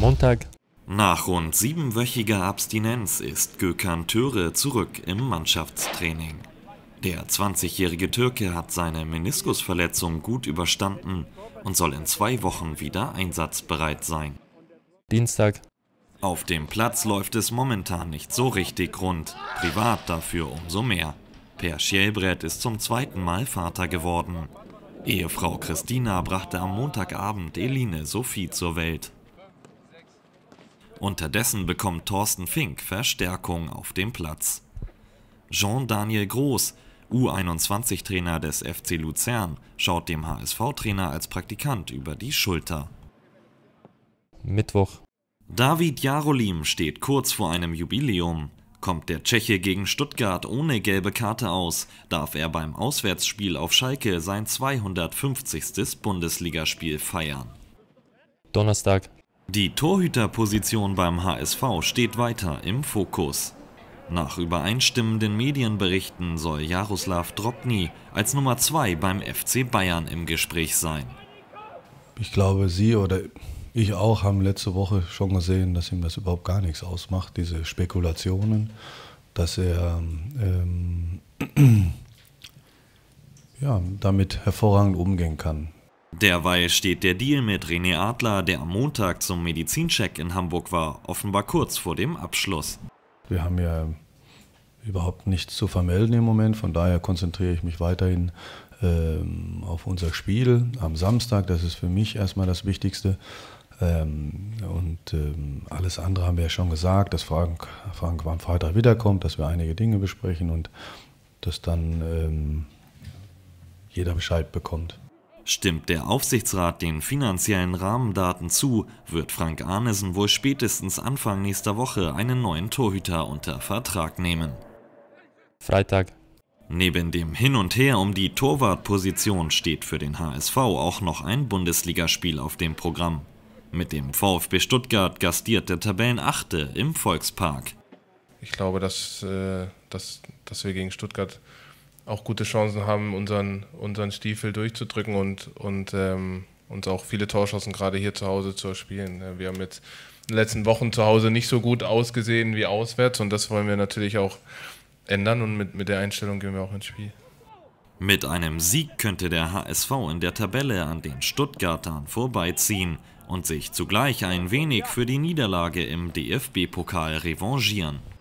Montag. Nach rund siebenwöchiger Abstinenz ist Gökhan Töre zurück im Mannschaftstraining. Der 20-jährige Türke hat seine Meniskusverletzung gut überstanden und soll in zwei Wochen wieder einsatzbereit sein. Dienstag. Auf dem Platz läuft es momentan nicht so richtig rund, privat dafür umso mehr. Per Schielbrett ist zum zweiten Mal Vater geworden. Ehefrau Christina brachte am Montagabend Eline Sophie zur Welt. Unterdessen bekommt Thorsten Fink Verstärkung auf dem Platz. Jean-Daniel Groß, U21-Trainer des FC Luzern, schaut dem HSV-Trainer als Praktikant über die Schulter. Mittwoch. David Jarolim steht kurz vor einem Jubiläum. Kommt der Tscheche gegen Stuttgart ohne gelbe Karte aus, darf er beim Auswärtsspiel auf Schalke sein 250. Bundesligaspiel feiern. Donnerstag. Die Torhüterposition beim HSV steht weiter im Fokus. Nach übereinstimmenden Medienberichten soll Jaroslav Drobny als Nummer 2 beim FC Bayern im Gespräch sein. Ich glaube, Sie oder ich auch haben letzte Woche schon gesehen, dass ihm das überhaupt gar nichts ausmacht, diese Spekulationen, dass er ähm, ja, damit hervorragend umgehen kann. Derweil steht der Deal mit René Adler, der am Montag zum Medizincheck in Hamburg war, offenbar kurz vor dem Abschluss. Wir haben ja überhaupt nichts zu vermelden im Moment, von daher konzentriere ich mich weiterhin ähm, auf unser Spiel am Samstag. Das ist für mich erstmal das Wichtigste. Ähm, und ähm, alles andere haben wir ja schon gesagt, dass Frank, Frank am Freitag wiederkommt, dass wir einige Dinge besprechen und dass dann ähm, jeder Bescheid bekommt. Stimmt der Aufsichtsrat den finanziellen Rahmendaten zu, wird Frank Arnesen wohl spätestens Anfang nächster Woche einen neuen Torhüter unter Vertrag nehmen. Freitag. Neben dem Hin und Her um die Torwartposition steht für den HSV auch noch ein Bundesligaspiel auf dem Programm. Mit dem VfB Stuttgart gastiert der Tabellenachte im Volkspark. Ich glaube, dass, äh, dass, dass wir gegen Stuttgart auch gute Chancen haben, unseren, unseren Stiefel durchzudrücken und, und ähm, uns auch viele Torchancen gerade hier zu Hause zu erspielen. Wir haben jetzt in den letzten Wochen zu Hause nicht so gut ausgesehen wie auswärts und das wollen wir natürlich auch ändern und mit, mit der Einstellung gehen wir auch ins Spiel. Mit einem Sieg könnte der HSV in der Tabelle an den Stuttgartern vorbeiziehen und sich zugleich ein wenig für die Niederlage im DFB-Pokal revanchieren.